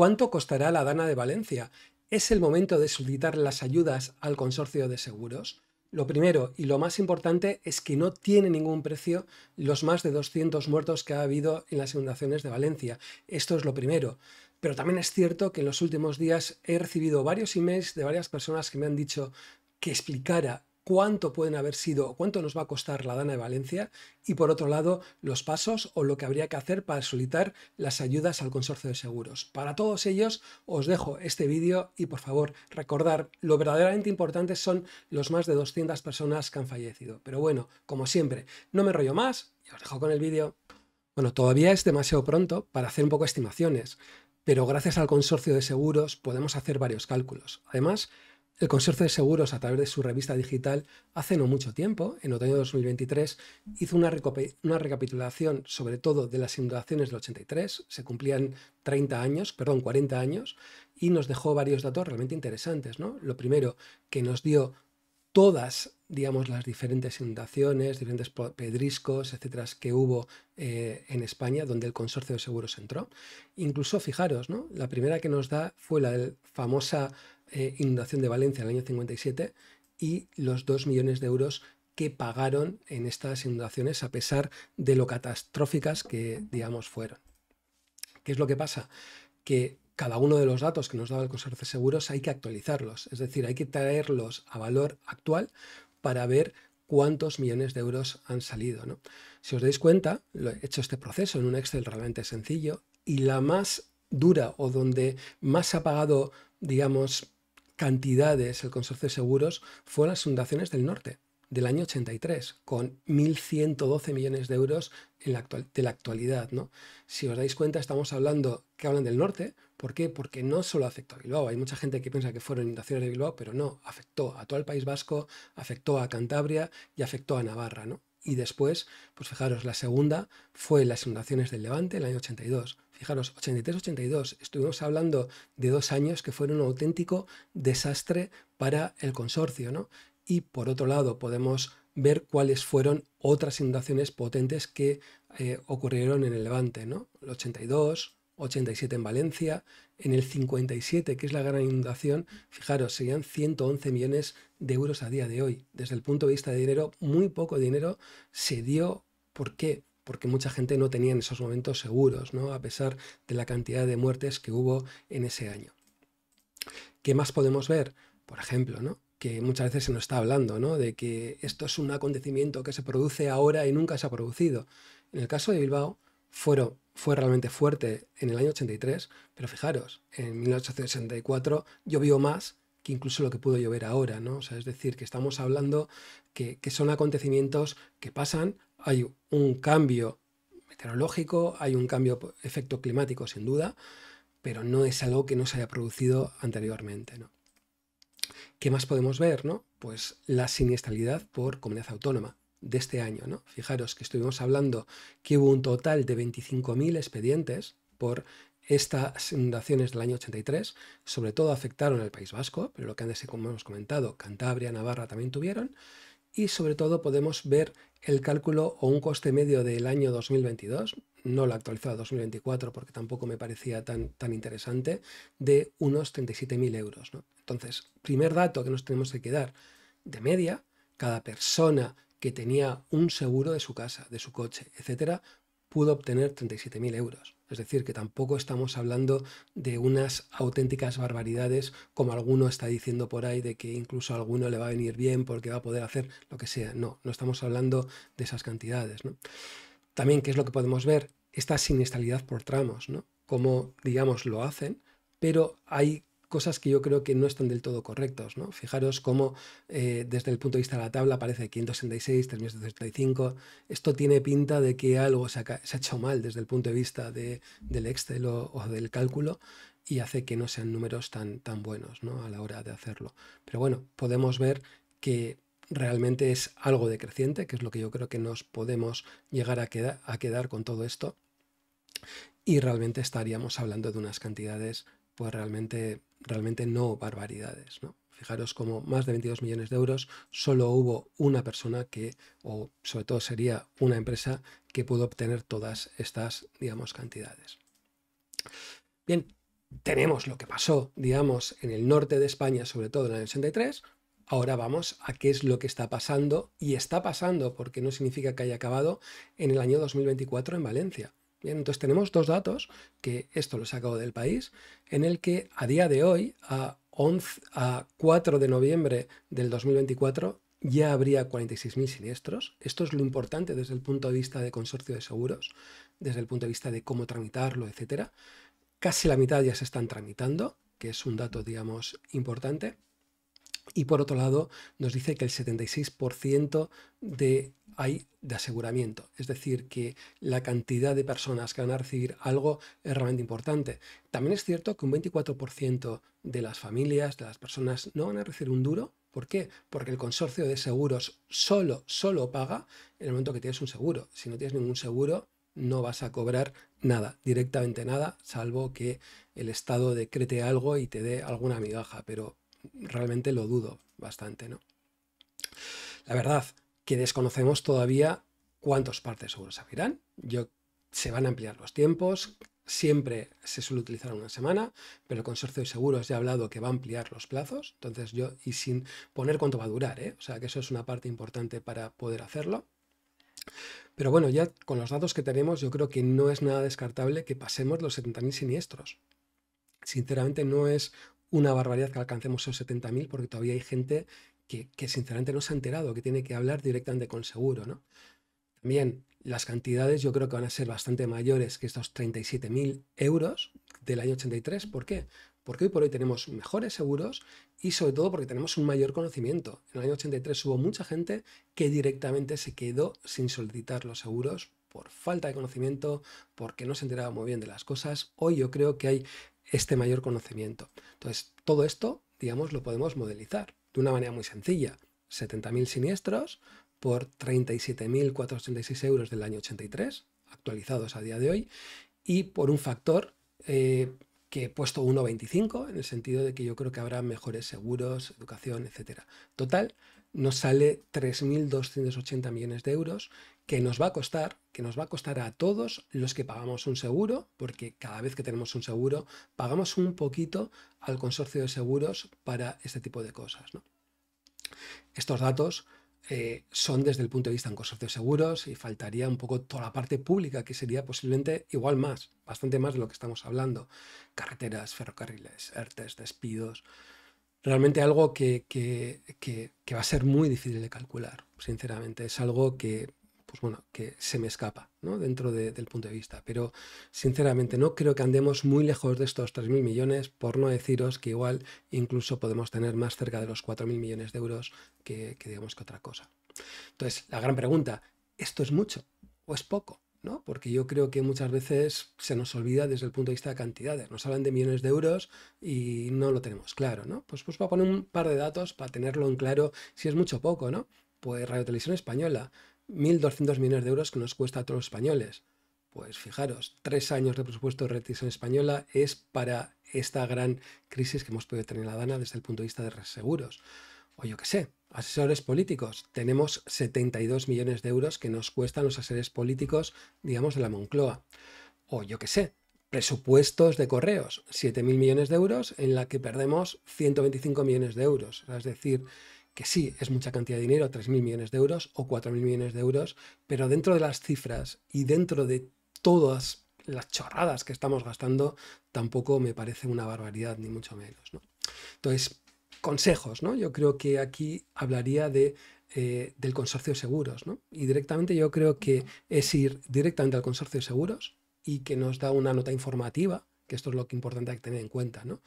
¿Cuánto costará la Dana de Valencia? ¿Es el momento de solicitar las ayudas al consorcio de seguros? Lo primero y lo más importante es que no tiene ningún precio los más de 200 muertos que ha habido en las inundaciones de Valencia. Esto es lo primero. Pero también es cierto que en los últimos días he recibido varios emails de varias personas que me han dicho que explicara cuánto pueden haber sido, cuánto nos va a costar la Dana de Valencia y por otro lado los pasos o lo que habría que hacer para solicitar las ayudas al consorcio de seguros. Para todos ellos os dejo este vídeo y por favor recordar lo verdaderamente importante son los más de 200 personas que han fallecido. Pero bueno, como siempre, no me rollo más y os dejo con el vídeo. Bueno, todavía es demasiado pronto para hacer un poco estimaciones, pero gracias al consorcio de seguros podemos hacer varios cálculos. Además, el Consorcio de Seguros, a través de su revista digital, hace no mucho tiempo, en otoño de 2023, hizo una, una, recapitulación sobre todo de las inundaciones del 83, se cumplían 30 años, perdón, 40 años, y nos dejó varios datos realmente interesantes. ¿no? Lo primero, que nos dio todas, digamos, las diferentes inundaciones, diferentes pedriscos, etcétera, que hubo eh, en España, donde el Consorcio de Seguros entró. Incluso, fijaros, ¿no? la primera que nos da fue la del famosa eh, inundación de Valencia en el año 57 y los 2 millones de euros que pagaron en estas inundaciones a pesar de lo catastróficas que, digamos, fueron. ¿Qué es lo que pasa? Que cada uno de los datos que nos daba el Consorcio de Seguros hay que actualizarlos, es decir, hay que traerlos a valor actual para ver cuántos millones de euros han salido. Si os dais cuenta, lo he hecho este proceso en un Excel realmente sencillo y la más dura o donde más ha pagado, digamos, cantidades el consorcio de seguros fue las fundaciones del norte del año 83, con 1.112 millones de euros en la de la actualidad. ¿no? Si os dais cuenta, estamos hablando que hablan del norte. ¿Por qué? Porque no solo afectó a Bilbao. Hay mucha gente que piensa que fueron inundaciones de Bilbao, pero no, afectó a todo el País Vasco, afectó a Cantabria y afectó a Navarra. Y después, pues fijaros, la segunda fue las inundaciones del Levante el año 82. Fijaros, 83-82, estuvimos hablando de dos años que fueron un auténtico desastre para el consorcio, ¿no? Y por otro lado, podemos ver cuáles fueron otras inundaciones potentes que eh, ocurrieron en el Levante, ¿no? El 82, 87 en Valencia, en el 57, que es la gran inundación, fijaros, serían 111 millones de euros a día de hoy. Desde el punto de vista de dinero, muy poco dinero se dio. ¿Por qué? porque mucha gente no tenía en esos momentos seguros, ¿no? a pesar de la cantidad de muertes que hubo en ese año. ¿Qué más podemos ver? Por ejemplo, ¿no? que muchas veces se nos está hablando, de que esto es un acontecimiento que se produce ahora y nunca se ha producido. En el caso de Bilbao, fue realmente fuerte en el año 83, pero fijaros, en 1864 llovió más que incluso lo que pudo llover ahora, ¿no? es decir, que estamos hablando que, que, son acontecimientos que pasan hay un cambio meteorológico, hay un cambio efecto climático sin duda, pero no es algo que no se haya producido anteriormente. ¿no? ¿Qué más podemos ver? No? Pues la siniestralidad por comunidad autónoma de este año. ¿no? Fijaros que estuvimos hablando que hubo un total de 25.000 expedientes por estas inundaciones del año 83, sobre todo afectaron al País Vasco, pero lo que antes como hemos comentado, Cantabria, Navarra también tuvieron, y sobre todo podemos ver el cálculo o un coste medio del año 2022, no lo actualizó a 2024 porque tampoco me parecía tan, tan interesante, de unos 37.000 euros. Entonces, primer dato que nos tenemos que quedar, de media, cada persona que tenía un seguro de su casa, de su coche, etcétera, pudo obtener 37.000 euros. Es decir, que tampoco estamos hablando de unas auténticas barbaridades como alguno está diciendo por ahí de que incluso a alguno le va a venir bien porque va a poder hacer lo que sea. No, no estamos hablando de esas cantidades. También, ¿qué es lo que podemos ver? Esta siniestralidad por tramos, ¿no? Como, digamos, lo hacen, pero hay cosas que yo creo que no están del todo correctos. ¿no? Fijaros cómo eh, desde el punto de vista de la tabla aparece 566, 375. Esto tiene pinta de que algo se ha, hecho mal desde el punto de vista del Excel o, del cálculo y hace que no sean números tan, tan buenos a la hora de hacerlo. Pero bueno, podemos ver que realmente es algo decreciente, que es lo que yo creo que nos podemos llegar a, a quedar con todo esto. Y realmente estaríamos hablando de unas cantidades pues realmente realmente no barbaridades. ¿no? Fijaros como más de 22 millones de euros solo hubo una persona que, o sobre todo sería una empresa, que pudo obtener todas estas, digamos, cantidades. Bien, tenemos lo que pasó, digamos, en el norte de España, sobre todo en el 83. Ahora vamos a qué es lo que está pasando, y está pasando porque no significa que haya acabado en el año 2024 en Valencia entonces tenemos dos datos, que esto lo he sacado del país, en el que a día de hoy, a, 11, a 4 de noviembre del 2024, ya habría 46.000 siniestros. Esto es lo importante desde el punto de vista de consorcio de seguros, desde el punto de vista de cómo tramitarlo, etc. Casi la mitad ya se están tramitando, que es un dato, digamos, importante. Y por otro lado, nos dice que el 76% de hay de aseguramiento. Es decir, que la cantidad de personas que van a recibir algo es realmente importante. También es cierto que un 24% de las familias, de las personas, no van a recibir un duro. ¿Por qué? Porque el consorcio de seguros solo, solo paga en el momento que tienes un seguro. Si no tienes ningún seguro, no vas a cobrar nada, directamente nada, salvo que el Estado decrete algo y te dé alguna migaja, pero realmente lo dudo bastante, ¿no? La verdad, que desconocemos todavía cuántos partes seguros abrirán. Yo, se van a ampliar los tiempos, siempre se suele utilizar una semana, pero el consorcio de seguros ya ha hablado que va a ampliar los plazos, entonces yo, y sin poner cuánto va a durar, ¿eh? o sea que eso es una parte importante para poder hacerlo. Pero bueno, ya con los datos que tenemos, yo creo que no es nada descartable que pasemos los 70.000 siniestros. Sinceramente, no es una barbaridad que alcancemos esos 70.000 porque todavía hay gente que, sinceramente no se ha enterado, que tiene que hablar directamente con seguro, ¿no? También las cantidades yo creo que van a ser bastante mayores que estos 37.000 euros del año 83. ¿Por qué? Porque hoy por hoy tenemos mejores seguros y sobre todo porque tenemos un mayor conocimiento. En el año 83 hubo mucha gente que directamente se quedó sin solicitar los seguros por falta de conocimiento, porque no se enteraba muy bien de las cosas. Hoy yo creo que hay este mayor conocimiento. Entonces, todo esto, digamos, lo podemos modelizar de una manera muy sencilla. 70.000 siniestros por 37.486 euros del año 83, actualizados a día de hoy, y por un factor eh, que he puesto 1,25, en el sentido de que yo creo que habrá mejores seguros, educación, etcétera. Total, nos sale 3.280 millones de euros que nos va a costar, que nos va a costar a todos los que pagamos un seguro, porque cada vez que tenemos un seguro pagamos un poquito al consorcio de seguros para este tipo de cosas. Estos datos eh, son desde el punto de vista un consorcio de seguros y faltaría un poco toda la parte pública que sería posiblemente igual más, bastante más de lo que estamos hablando. Carreteras, ferrocarriles, ERTES, despidos, realmente algo que, va a ser muy difícil de calcular, sinceramente. Es algo que, pues bueno, que se me escapa dentro del punto de vista. Pero sinceramente no creo que andemos muy lejos de estos 3.000 millones, por no deciros que igual incluso podemos tener más cerca de los 4.000 millones de euros que digamos que otra cosa. Entonces, la gran pregunta, ¿esto es mucho o es poco? ¿no? Porque yo creo que muchas veces se nos olvida desde el punto de vista de cantidades. Nos hablan de millones de euros y no lo tenemos claro, ¿no? Pues, pues voy a poner un par de datos para tenerlo en claro si es mucho o poco, ¿no? Pues Radio Televisión Española, 1.200 millones de euros que nos cuesta a todos los españoles. Pues fijaros, tres años de presupuesto de Radio Española es para esta gran crisis que hemos podido tener en La dana desde el punto de vista de seguros O yo qué sé, Asesores políticos. Tenemos 72 millones de euros que nos cuestan los asesores políticos, digamos, de la Moncloa. O yo qué sé, presupuestos de correos, 7.000 millones de euros en la que perdemos 125 millones de euros. Es decir, que sí, es mucha cantidad de dinero, 3.000 millones de euros o 4.000 millones de euros, pero dentro de las cifras y dentro de todas las chorradas que estamos gastando, tampoco me parece una barbaridad, ni mucho menos. ¿no? Entonces, consejos, ¿no? Yo creo que aquí hablaría de, eh, del consorcio de seguros, ¿no? Y directamente yo creo que es ir directamente al consorcio de seguros y que nos da una nota informativa, que esto es lo que importante hay que tener en cuenta, ¿no?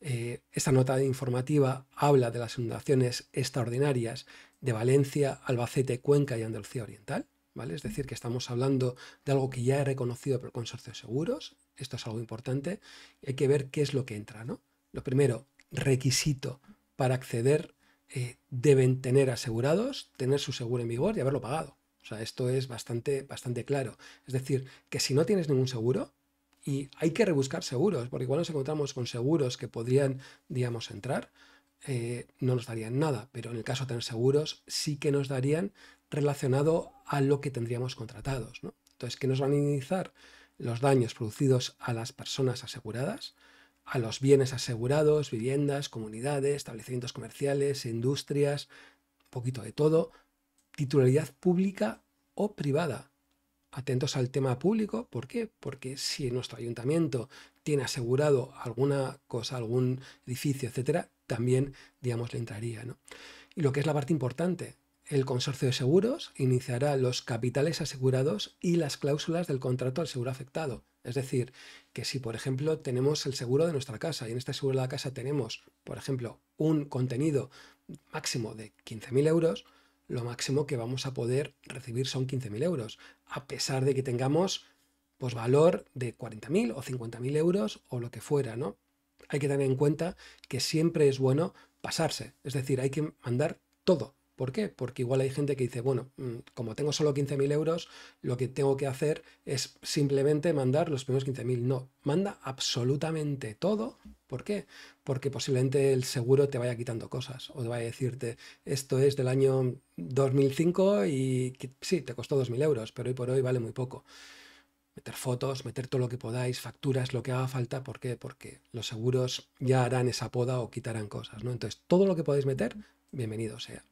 Eh, esta nota informativa habla de las inundaciones extraordinarias de Valencia, Albacete, Cuenca y Andalucía Oriental. ¿Vale? Es decir, que estamos hablando de algo que ya he reconocido por el consorcio de seguros, esto es algo importante, hay que ver qué es lo que entra, ¿no? Lo primero, requisito para acceder eh, deben tener asegurados, tener su seguro en vigor y haberlo pagado. O sea, esto es bastante, bastante claro. Es decir, que si no tienes ningún seguro, y hay que rebuscar seguros, porque igual nos encontramos con seguros que podrían, digamos, entrar, eh, no nos darían nada, pero en el caso de tener seguros sí que nos darían relacionado a lo que tendríamos contratados. Entonces, que nos van a indemnizar los daños producidos a las personas aseguradas, a los bienes asegurados, viviendas, comunidades, establecimientos comerciales, industrias, un poquito de todo, titularidad pública o privada. Atentos al tema público, ¿por qué? Porque si nuestro ayuntamiento tiene asegurado alguna cosa, algún edificio, etcétera, también, digamos, le entraría. ¿no? Y lo que es la parte importante, el consorcio de seguros iniciará los capitales asegurados y las cláusulas del contrato al seguro afectado. Es decir, que si por ejemplo tenemos el seguro de nuestra casa y en este seguro de la casa tenemos, por ejemplo, un contenido máximo de 15.000 euros, lo máximo que vamos a poder recibir son 15.000 euros, a pesar de que tengamos pues, valor de 40.000 o 50.000 euros o lo que fuera, ¿no? Hay que tener en cuenta que siempre es bueno pasarse, es decir, hay que mandar todo, ¿Por qué? Porque igual hay gente que dice, bueno, mm, como tengo solo 15.000 euros, lo que tengo que hacer es simplemente mandar los primeros 15.000. No, manda absolutamente todo. ¿Por qué? Porque posiblemente el seguro te vaya quitando cosas o te vaya a decirte, esto es del año 2005 y sí, te costó 2.000 euros, pero hoy por hoy vale muy poco. Meter fotos, meter todo lo que podáis, facturas, lo que haga falta. ¿Por qué? Porque los seguros ya harán esa poda o quitarán cosas, ¿no? Entonces, todo lo que podáis meter, bienvenido sea.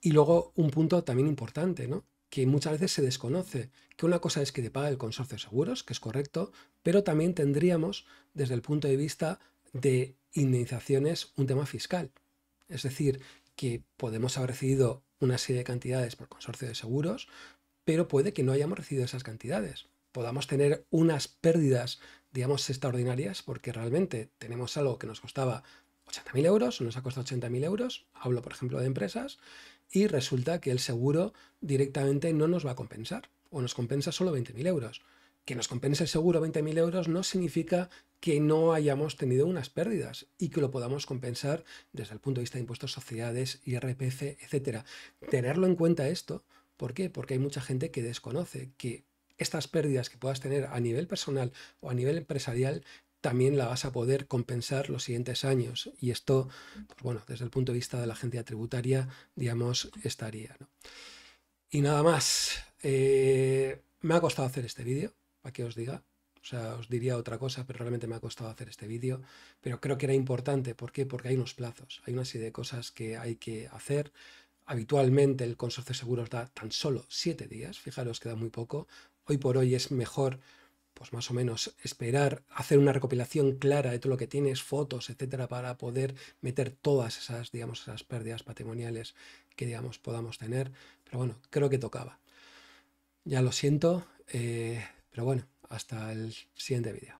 Y luego un punto también importante, que muchas veces se desconoce, que una cosa es que te paga el consorcio de seguros, que es correcto, pero también tendríamos, desde el punto de vista de indemnizaciones, un tema fiscal. Es decir, que podemos haber recibido una serie de cantidades por consorcio de seguros, pero puede que no hayamos recibido esas cantidades. Podamos tener unas pérdidas, digamos, extraordinarias, porque realmente tenemos algo que nos costaba 80.000 euros, nos ha costado 80.000 euros, hablo por ejemplo de empresas, y resulta que el seguro directamente no nos va a compensar, o nos compensa solo 20.000 euros. Que nos compense el seguro 20.000 euros no significa que no hayamos tenido unas pérdidas y que lo podamos compensar desde el punto de vista de impuestos, sociedades, IRPF, etcétera Tenerlo en cuenta esto, ¿por qué? Porque hay mucha gente que desconoce que estas pérdidas que puedas tener a nivel personal o a nivel empresarial también la vas a poder compensar los siguientes años. Y esto, pues bueno, desde el punto de vista de la agencia tributaria, digamos, estaría. ¿no? Y nada más. Eh, me ha costado hacer este vídeo, para que os diga. O sea, os diría otra cosa, pero realmente me ha costado hacer este vídeo. Pero creo que era importante. ¿Por qué? Porque hay unos plazos, hay una serie de cosas que hay que hacer. Habitualmente el consorcio de seguros da tan solo siete días. Fijaros que da muy poco. Hoy por hoy es mejor pues más o menos esperar, hacer una recopilación clara de todo lo que tienes, fotos, etcétera, para poder meter todas esas, digamos, esas pérdidas patrimoniales que, digamos, podamos tener. Pero bueno, creo que tocaba. Ya lo siento, eh, pero bueno, hasta el siguiente vídeo.